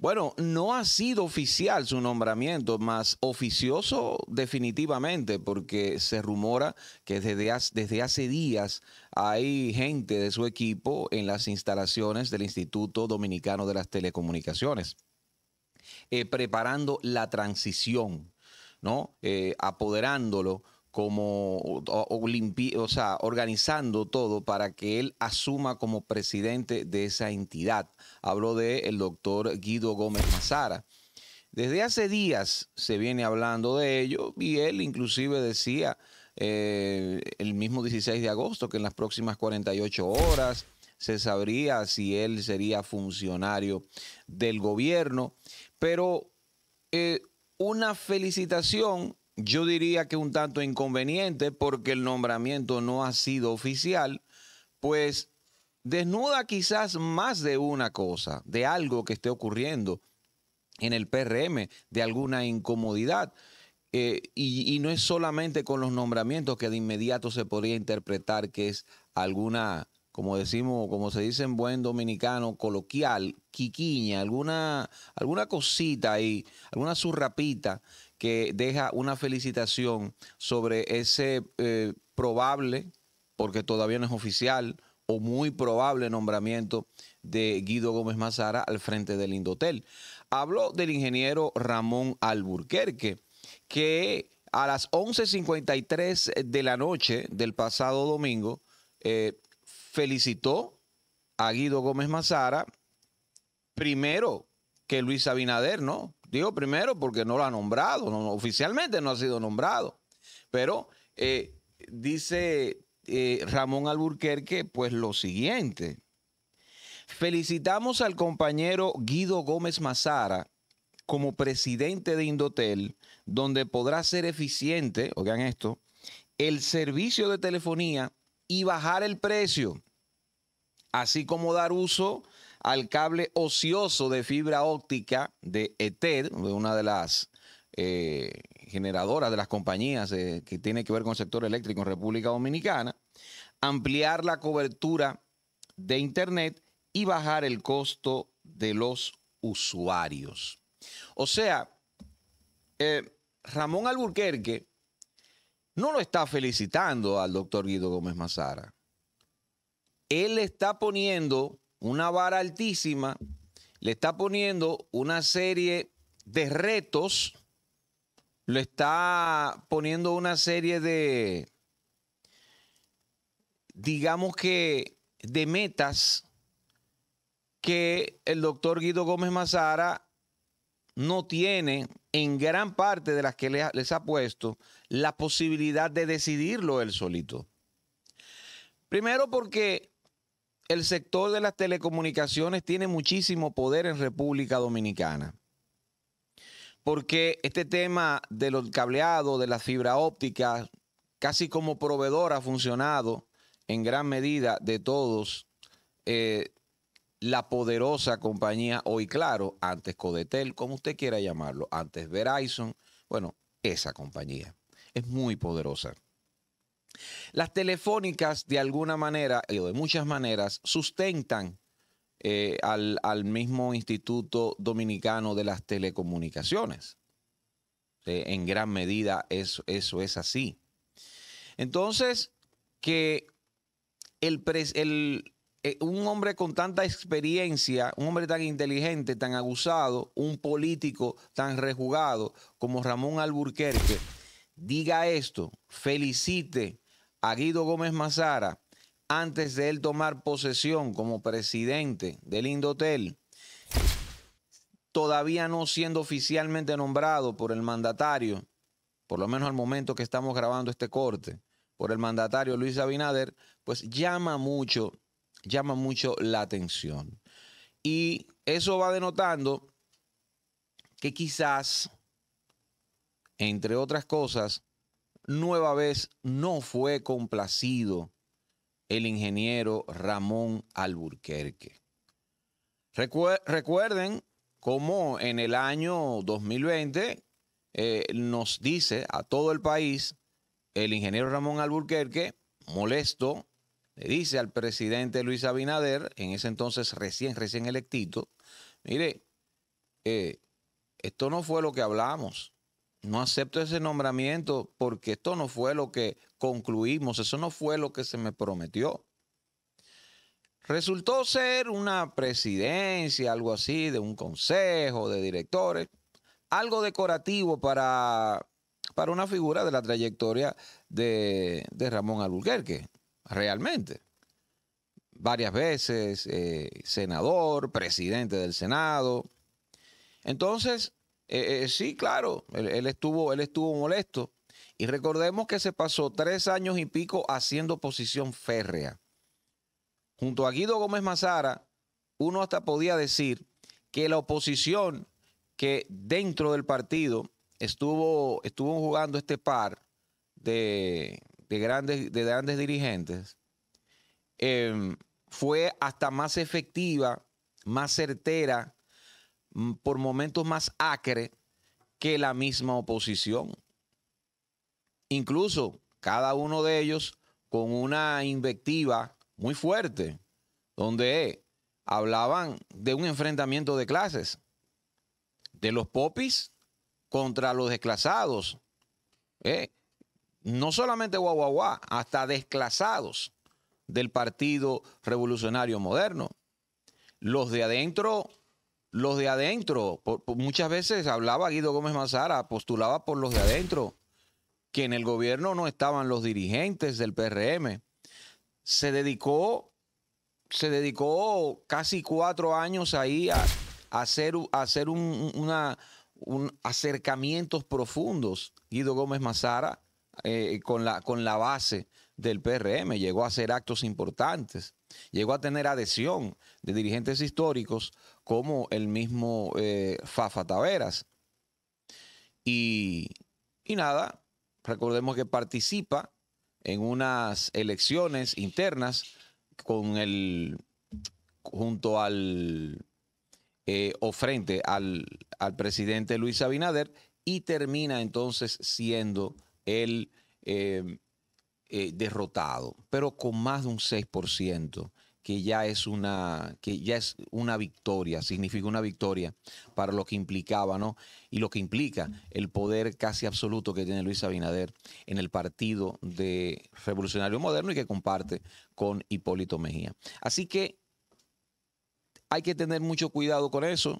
Bueno, no ha sido oficial su nombramiento, más oficioso definitivamente, porque se rumora que desde hace, desde hace días hay gente de su equipo en las instalaciones del Instituto Dominicano de las Telecomunicaciones, eh, preparando la transición, ¿no? Eh, apoderándolo como o, organizando todo para que él asuma como presidente de esa entidad. Habló del el doctor Guido Gómez Mazara. Desde hace días se viene hablando de ello y él inclusive decía eh, el mismo 16 de agosto que en las próximas 48 horas se sabría si él sería funcionario del gobierno. Pero eh, una felicitación yo diría que un tanto inconveniente porque el nombramiento no ha sido oficial, pues desnuda quizás más de una cosa, de algo que esté ocurriendo en el PRM, de alguna incomodidad. Eh, y, no es solamente con los nombramientos que de inmediato se podría interpretar que es alguna, como decimos, como se dice en buen dominicano, coloquial, quiquiña, alguna, alguna cosita ahí, alguna surrapita que deja una felicitación sobre ese eh, probable, porque todavía no es oficial, o muy probable nombramiento de Guido Gómez Mazara al frente del Indotel. Habló del ingeniero Ramón Alburquerque, que a las 11.53 de la noche del pasado domingo eh, felicitó a Guido Gómez Mazara, primero que Luis Abinader, ¿no? Digo primero porque no lo ha nombrado, oficialmente no ha sido nombrado. Pero eh, dice eh, Ramón Alburquerque, pues lo siguiente. Felicitamos al compañero Guido Gómez Mazara como presidente de Indotel, donde podrá ser eficiente, oigan esto, el servicio de telefonía y bajar el precio, así como dar uso al cable ocioso de fibra óptica de ETED, una de las eh, generadoras de las compañías eh, que tiene que ver con el sector eléctrico en República Dominicana, ampliar la cobertura de Internet y bajar el costo de los usuarios. O sea, eh, Ramón Alburquerque no lo está felicitando al doctor Guido Gómez Mazara. Él está poniendo una vara altísima, le está poniendo una serie de retos, le está poniendo una serie de, digamos que, de metas que el doctor Guido Gómez Mazara no tiene en gran parte de las que les ha puesto la posibilidad de decidirlo él solito. Primero porque el sector de las telecomunicaciones tiene muchísimo poder en República Dominicana. Porque este tema de los cableados, de las fibra ópticas, casi como proveedor ha funcionado en gran medida de todos eh, la poderosa compañía hoy claro, antes Codetel, como usted quiera llamarlo, antes Verizon, bueno, esa compañía es muy poderosa. Las telefónicas, de alguna manera, o de muchas maneras, sustentan eh, al, mismo Instituto Dominicano de las Telecomunicaciones. en gran medida eso, eso es así. Entonces, que el, eh, un hombre con tanta experiencia, un hombre tan inteligente, tan abusado, un político tan rejugado como Ramón Alburquerque, diga esto, felicite a Guido Gómez Mazara antes de él tomar posesión como presidente del Indotel, todavía no siendo oficialmente nombrado por el mandatario, por lo menos al momento que estamos grabando este corte, por el mandatario Luis Abinader, pues llama mucho, llama mucho la atención. Y eso va denotando que quizás, entre otras cosas, Nueva vez no fue complacido el ingeniero Ramón Alburquerque. recuerden cómo en el año 2020 eh, nos dice a todo el país el ingeniero Ramón Alburquerque, molesto, le dice al presidente Luis Abinader, en ese entonces recién, recién electito, mire, eh, esto no fue lo que hablamos no acepto ese nombramiento porque esto no fue lo que concluimos, eso no fue lo que se me prometió. Resultó ser una presidencia, algo así, de un consejo, de directores, algo decorativo para, para una figura de la trayectoria de, de Ramón Alburquerque, realmente. Varias veces eh, senador, presidente del Senado. Entonces, eh, eh, sí, claro, él, estuvo, él estuvo molesto. Y recordemos que se pasó tres años y pico haciendo posición férrea. Junto a Guido Gómez Mazara, uno hasta podía decir que la oposición que dentro del partido estuvo, estuvo jugando este par de, grandes, de grandes dirigentes, em, fue hasta más efectiva, más certera Mm, por momentos más acre que la misma oposición. Incluso cada uno de ellos con una invectiva muy fuerte, donde hablaban de un enfrentamiento de clases, de los popis contra los desclasados. ¿eh? No solamente guaguaguá, hasta desclasados del Partido Revolucionario Moderno. Los de adentro los de adentro. muchas veces hablaba Guido Gómez Mazara, postulaba por los de adentro, que en el gobierno no estaban los dirigentes del PRM. Se dedicó, se dedicó casi cuatro años ahí a, hacer, hacer un, una, un, acercamientos profundos, Guido Gómez Mazara, eh, con, la, con la base del PRM, llegó a hacer actos importantes, llegó a tener adhesión de dirigentes históricos como el mismo eh, Fafa Taveras. Y, nada, recordemos que participa en unas elecciones internas con el junto al eh, o frente al, presidente Luis Abinader y termina entonces siendo el eh, derrotado, pero con más de un 6% que ya es una, que ya es una victoria, significa una victoria para lo que implicaba, ¿no? Y lo que implica el poder casi absoluto que tiene Luis Abinader en el partido de Revolucionario Moderno y que comparte con Hipólito Mejía. Así que hay que tener mucho cuidado con eso,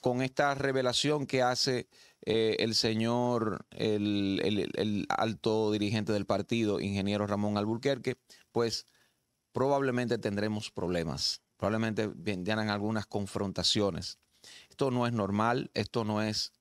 con esta revelación que hace eh, el señor, el, el, alto dirigente del partido, ingeniero Ramón Alburquerque, pues probablemente tendremos problemas, probablemente vendrán algunas confrontaciones. Esto no es normal, esto no es,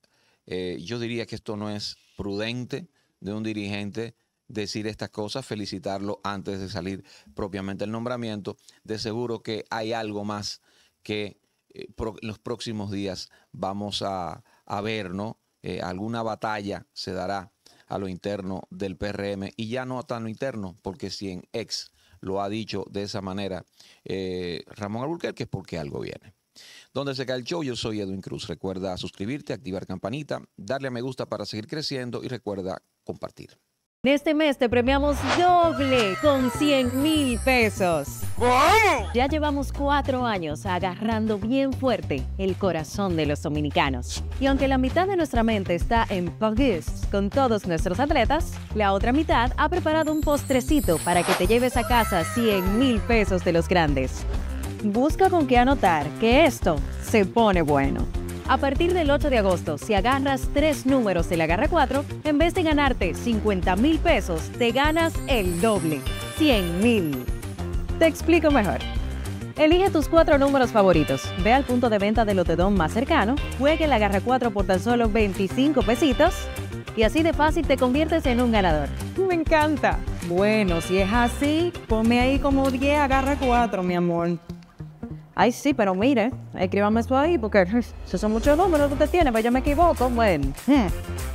eh, yo diría que esto no es prudente de un dirigente decir estas cosas, felicitarlo antes de salir propiamente el nombramiento. De seguro que hay algo más que eh, los próximos días vamos a, ver, ¿no? Eh, alguna batalla se dará a lo interno del PRM y ya no tan lo interno, porque si en ex lo ha dicho de esa manera eh, Ramón Alburquerque, es porque algo viene. Donde se cae el show, yo soy Edwin Cruz. Recuerda suscribirte, activar campanita, darle a me gusta para seguir creciendo y recuerda compartir. En este mes te premiamos doble con 100 mil pesos. Ya llevamos cuatro años agarrando bien fuerte el corazón de los dominicanos. Y aunque la mitad de nuestra mente está en París con todos nuestros atletas, la otra mitad ha preparado un postrecito para que te lleves a casa 100 mil pesos de los grandes. Busca con qué anotar que esto se pone bueno. A partir del 8 de agosto, si agarras tres números de la garra 4, en vez de ganarte 50 mil pesos, te ganas el doble, 100 mil. Te explico mejor. Elige tus cuatro números favoritos, ve al punto de venta del lotedón más cercano, juegue la agarra 4 por tan solo 25 pesitos y así de fácil te conviertes en un ganador. Me encanta. Bueno, si es así, ponme ahí como 10 agarra 4, mi amor. Ay, sí, pero mire, escríbame eso ahí porque esos son muchos números que usted tiene, pero pues yo me equivoco. Bueno. Eh,